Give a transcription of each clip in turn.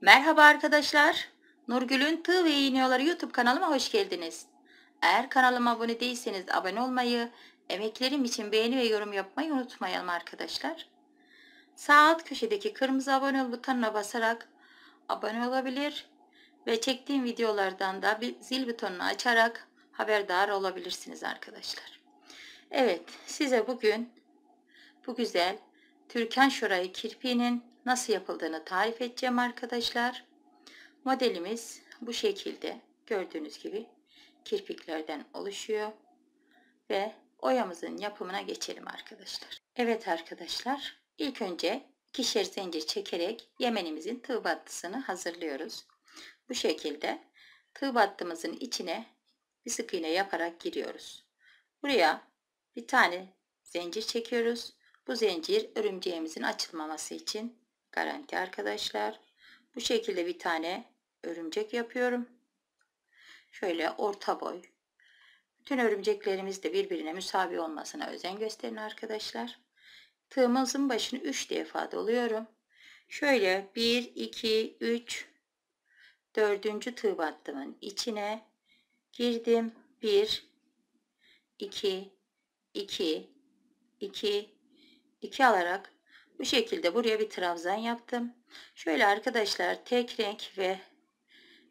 Merhaba arkadaşlar. Nurgül'ün Tığ ve İğniyorları YouTube kanalıma hoş geldiniz. Eğer kanalıma abone değilseniz abone olmayı, emeklerim için beğeni ve yorum yapmayı unutmayalım arkadaşlar. Sağ alt köşedeki kırmızı abone ol butonuna basarak abone olabilir ve çektiğim videolardan da bir zil butonunu açarak haberdar olabilirsiniz arkadaşlar. Evet size bugün bu güzel Türkan Şora'yı kirpiğinin nasıl yapıldığını tarif edeceğim arkadaşlar. Modelimiz bu şekilde gördüğünüz gibi kirpiklerden oluşuyor ve oyamızın yapımına geçelim arkadaşlar. Evet arkadaşlar ilk önce ikişer zincir çekerek yemenimizin tığ battısını hazırlıyoruz. Bu şekilde tığ battımızın içine bir sık iğne yaparak giriyoruz. Buraya bir tane zincir çekiyoruz. Bu zincir örümceğimizin açılmaması için Garanti arkadaşlar. Bu şekilde bir tane örümcek yapıyorum. Şöyle orta boy. Bütün örümceklerimiz de birbirine müsavi olmasına özen gösterin arkadaşlar. Tığımızın başını 3 defa doluyorum. Şöyle 1, 2, 3, 4. tığ battımın içine girdim. 1, 2, 2, 2, 2 alarak bu şekilde buraya bir trabzan yaptım. Şöyle arkadaşlar tek renk ve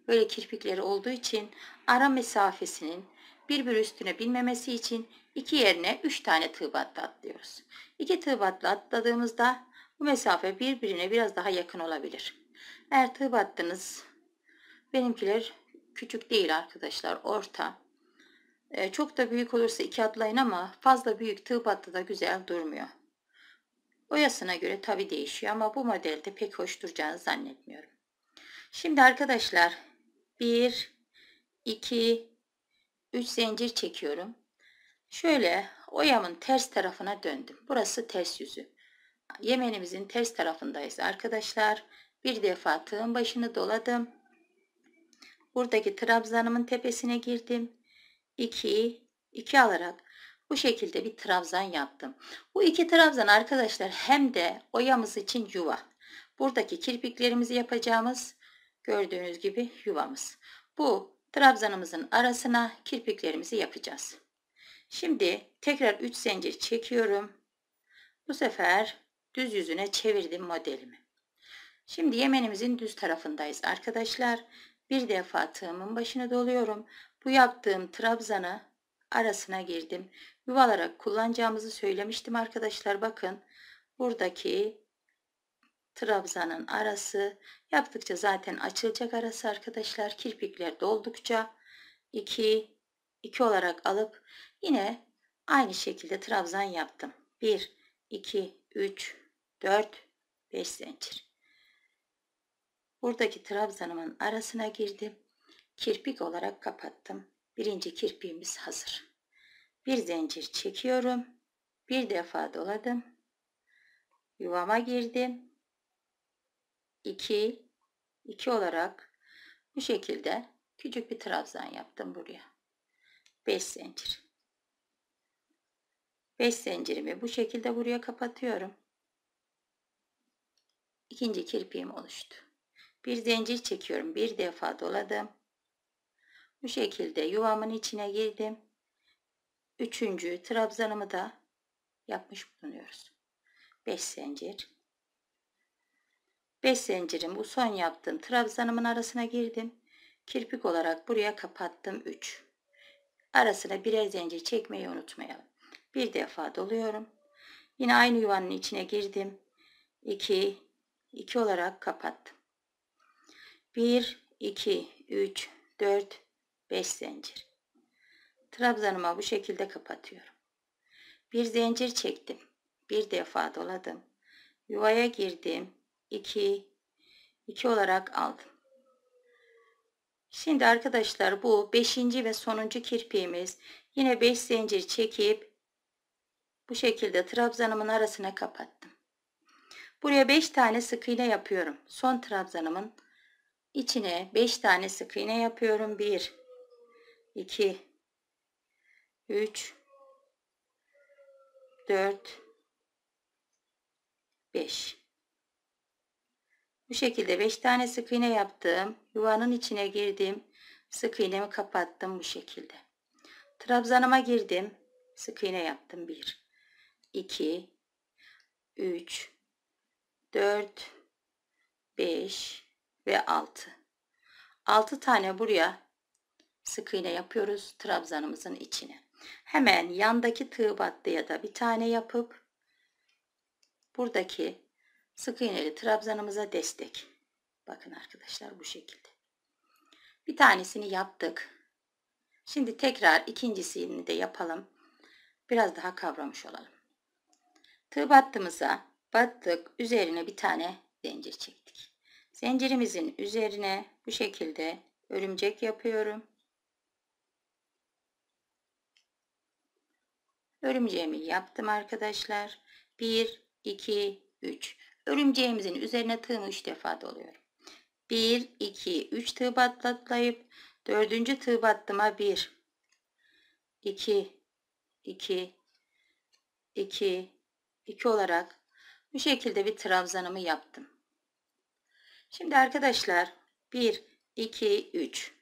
böyle kirpikleri olduğu için ara mesafesinin birbiri üstüne binmemesi için iki yerine üç tane tığ battı atlıyoruz. İki tığ battı atladığımızda bu mesafe birbirine biraz daha yakın olabilir. Eğer tığ battınız benimkiler küçük değil arkadaşlar orta. Ee, çok da büyük olursa iki atlayın ama fazla büyük tığ battı da güzel durmuyor. Boyasına göre tabi değişiyor ama bu modelde pek hoş duracağını zannetmiyorum. Şimdi arkadaşlar 1, 2, 3 zincir çekiyorum. Şöyle oyamın ters tarafına döndüm. Burası ters yüzü. Yemenimizin ters tarafındayız arkadaşlar. Bir defa tığın başını doladım. Buradaki trabzanımın tepesine girdim. 2, 2 alarak bu şekilde bir trabzan yaptım. Bu iki trabzan arkadaşlar hem de oyamız için yuva. Buradaki kirpiklerimizi yapacağımız gördüğünüz gibi yuvamız. Bu trabzanımızın arasına kirpiklerimizi yapacağız. Şimdi tekrar 3 zincir çekiyorum. Bu sefer düz yüzüne çevirdim modelimi. Şimdi yemenimizin düz tarafındayız arkadaşlar. Bir defa tığımın başına doluyorum. Bu yaptığım trabzanı arasına girdim yuvalarak kullanacağımızı söylemiştim arkadaşlar. Bakın buradaki trabzanın arası yaptıkça zaten açılacak arası arkadaşlar. Kirpikler doldukça 2 2 olarak alıp yine aynı şekilde trabzan yaptım. 1 2 3 4 5 zincir. Buradaki trabzanımın arasına girdim. Kirpik olarak kapattım. Birinci kirpiğimiz hazır bir zincir çekiyorum bir defa doladım yuvama girdim 2 2 olarak bu şekilde küçük bir trabzan yaptım buraya 5 zincir 5 zincirimi bu şekilde buraya kapatıyorum ikinci kirpiğim oluştu bir zincir çekiyorum bir defa doladım bu şekilde yuvamın içine girdim Üçüncü trabzanımı da yapmış bulunuyoruz. Beş zincir. Beş zincirim bu son yaptığım trabzanımın arasına girdim. Kirpik olarak buraya kapattım üç. Arasına birer zincir çekmeyi unutmayalım. Bir defa doluyorum. Yine aynı yuvanın içine girdim. İki, 2 olarak kapattım. Bir, iki, üç, dört, beş zincir. Trabzanıma bu şekilde kapatıyorum. Bir zincir çektim. Bir defa doladım. Yuvaya girdim. 2 2 olarak aldım. Şimdi arkadaşlar bu 5. ve sonuncu kirpiğimiz. Yine 5 zincir çekip bu şekilde trabzanımın arasına kapattım. Buraya 5 tane sık iğne yapıyorum. Son trabzanımın içine 5 tane sık iğne yapıyorum. 1 2 3 4 5 bu şekilde 5 tane sık iğne yaptım yuvanın içine girdim sık iğnemi kapattım bu şekilde trabzanıma girdim sık iğne yaptım 1 2 3 4 5 ve 6 6 tane buraya sık iğne yapıyoruz trabzanımızın içine Hemen yandaki tığ battıya da bir tane yapıp buradaki sık iğneli trabzanımıza destek. Bakın arkadaşlar bu şekilde. Bir tanesini yaptık. Şimdi tekrar ikincisini de yapalım. Biraz daha kavramış olalım. Tığ battığımıza battık. Üzerine bir tane zincir çektik. Zincirimizin üzerine bu şekilde örümcek yapıyorum. Örümceğimi yaptım arkadaşlar. 1, 2, 3. Örümceğimizin üzerine tığımı 3 defa doluyorum. 1, 2, 3 tığ batlatlayıp 4. tığ battıma 1, 2, 2, 2, 2 olarak bu şekilde bir trabzanımı yaptım. Şimdi arkadaşlar 1, 2, 3.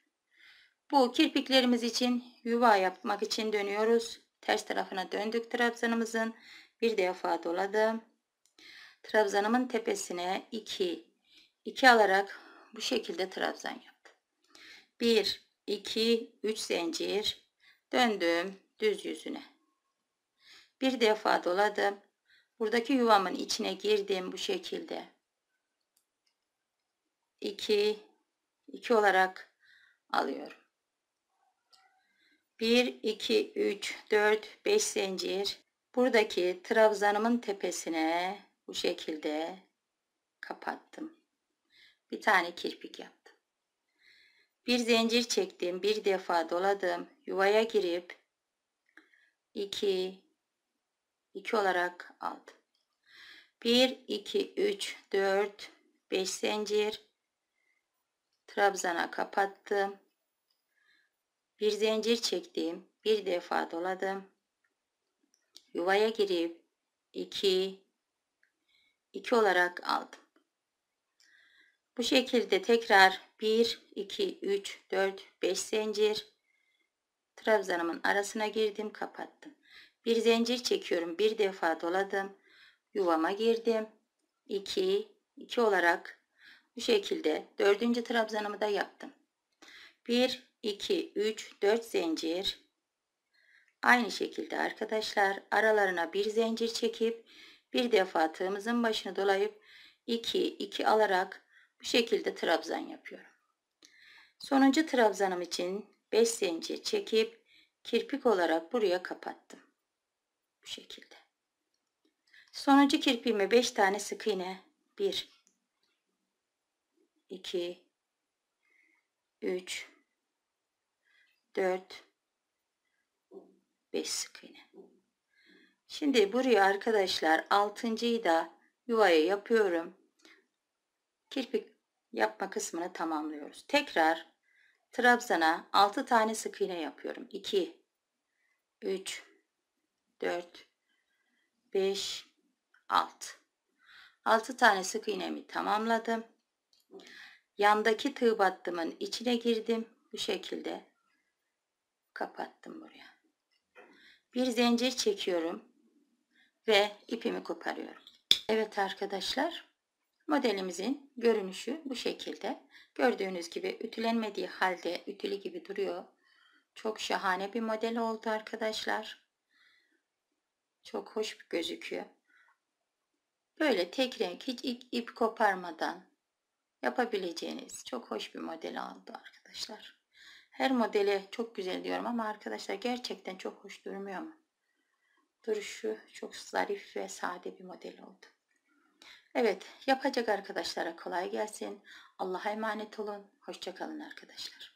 Bu kirpiklerimiz için yuva yapmak için dönüyoruz. Ters tarafına döndük trabzanımızın. Bir defa doladım. Trabzanımın tepesine 2 2 alarak bu şekilde trabzan yaptım. 1 2 3 zincir döndüm düz yüzüne. Bir defa doladım. Buradaki yuvamın içine girdim bu şekilde. 2 2 olarak alıyorum. 1 2 3 4 5 zincir buradaki trabzanımın tepesine bu şekilde kapattım bir tane kirpik yaptım bir zincir çektim bir defa doladım yuvaya girip 2 2 olarak aldım 1 2 3 4 5 zincir trabzana kapattım bir zincir çektim. Bir defa doladım. Yuvaya girip 2 2 olarak aldım. Bu şekilde tekrar 1 2 3 4 5 zincir trabzanımın arasına girdim, kapattım. Bir zincir çekiyorum. Bir defa doladım. Yuvama girdim. 2 2 olarak bu şekilde dördüncü trabzanımı da yaptım. 1 2 3 4 zincir aynı şekilde arkadaşlar aralarına bir zincir çekip bir defa tığımızın başını dolayıp 2 2 alarak bu şekilde trabzan yapıyorum sonuncu trabzanım için 5 zincir çekip kirpik olarak buraya kapattım bu şekilde sonuncu kirpiğime 5 tane sık iğne 1 2 3 4 5 sık iğne. Şimdi buraya arkadaşlar 6.yı da yuvaya yapıyorum. Kirpik yapma kısmını tamamlıyoruz. Tekrar trabzana 6 tane sık iğne yapıyorum. 2 3 4 5 6 6 tane sık iğnemi tamamladım. Yandaki tığ battımın içine girdim. Bu şekilde kapattım buraya. Bir zincir çekiyorum ve ipimi koparıyorum. Evet arkadaşlar modelimizin görünüşü bu şekilde. Gördüğünüz gibi ütülenmediği halde ütülü gibi duruyor. Çok şahane bir model oldu arkadaşlar. Çok hoş gözüküyor. Böyle tek renk hiç ip, ip koparmadan yapabileceğiniz çok hoş bir model oldu arkadaşlar. Her modeli çok güzel diyorum ama arkadaşlar gerçekten çok hoş durmuyor mu? Duruşu çok zarif ve sade bir model oldu. Evet yapacak arkadaşlara kolay gelsin. Allah'a emanet olun. Hoşçakalın arkadaşlar.